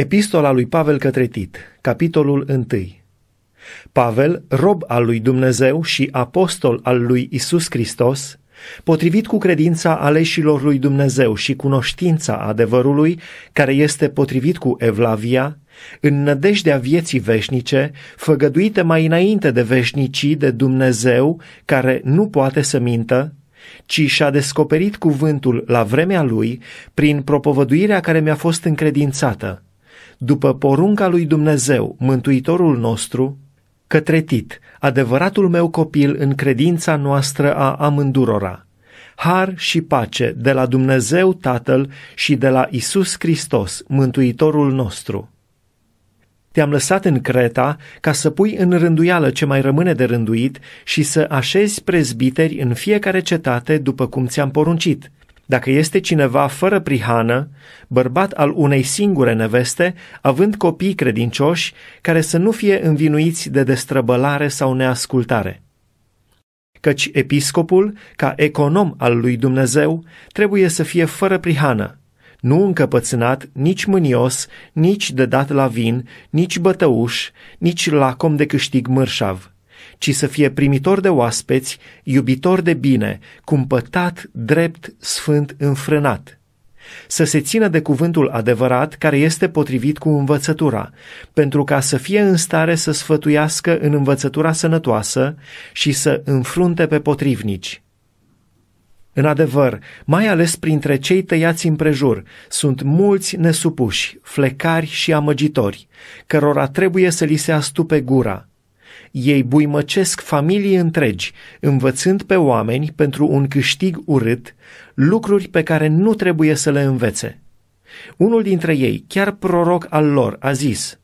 Epistola lui Pavel către Tit, capitolul 1. Pavel, rob al lui Dumnezeu și apostol al lui Isus Hristos, potrivit cu credința aleșilor lui Dumnezeu și cunoștința adevărului, care este potrivit cu Evlavia, în nădejdea vieții veșnice, făgăduite mai înainte de veșnicii de Dumnezeu, care nu poate să mintă, ci și-a descoperit cuvântul la vremea lui prin propovăduirea care mi-a fost încredințată după porunca lui Dumnezeu, Mântuitorul nostru, către Tit, adevăratul meu copil în credința noastră a amândurora. Har și pace de la Dumnezeu Tatăl și de la Isus Hristos, Mântuitorul nostru. Te-am lăsat în Creta ca să pui în rânduială ce mai rămâne de rânduit și să așezi prezbiteri în fiecare cetate după cum ți-am poruncit – dacă este cineva fără prihană, bărbat al unei singure neveste, având copii credincioși, care să nu fie învinuiți de destrăbălare sau neascultare. Căci episcopul, ca econom al lui Dumnezeu, trebuie să fie fără prihană, nu încăpățânat, nici mânios, nici de dat la vin, nici bătăuș, nici lacom de câștig mărșav ci să fie primitor de oaspeți, iubitor de bine, cumpătat, drept, sfânt, înfrânat. Să se țină de cuvântul adevărat care este potrivit cu învățătura, pentru ca să fie în stare să sfătuiască în învățătura sănătoasă și să înfrunte pe potrivnici. În adevăr, mai ales printre cei tăiați prejur sunt mulți nesupuși, flecari și amăgitori, cărora trebuie să li se astupe gura – ei buimăcesc familii întregi, învățând pe oameni pentru un câștig urât lucruri pe care nu trebuie să le învețe. Unul dintre ei, chiar proroc al lor, a zis,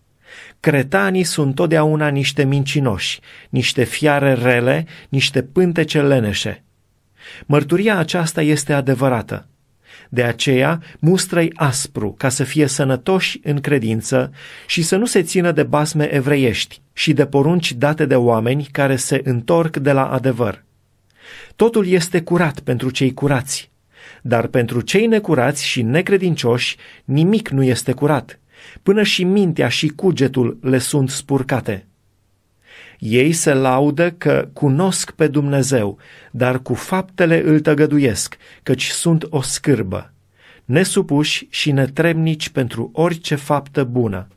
Cretanii sunt totdeauna niște mincinoși, niște fiare rele, niște pântece leneșe. Mărturia aceasta este adevărată. De aceea, mustră aspru ca să fie sănătoși în credință și să nu se țină de basme evreiești și de porunci date de oameni care se întorc de la adevăr. Totul este curat pentru cei curați, dar pentru cei necurați și necredincioși nimic nu este curat, până și mintea și cugetul le sunt spurcate. Ei se laudă că cunosc pe Dumnezeu, dar cu faptele îl tăgăduiesc, căci sunt o scârbă, nesupuși și netremnici pentru orice faptă bună.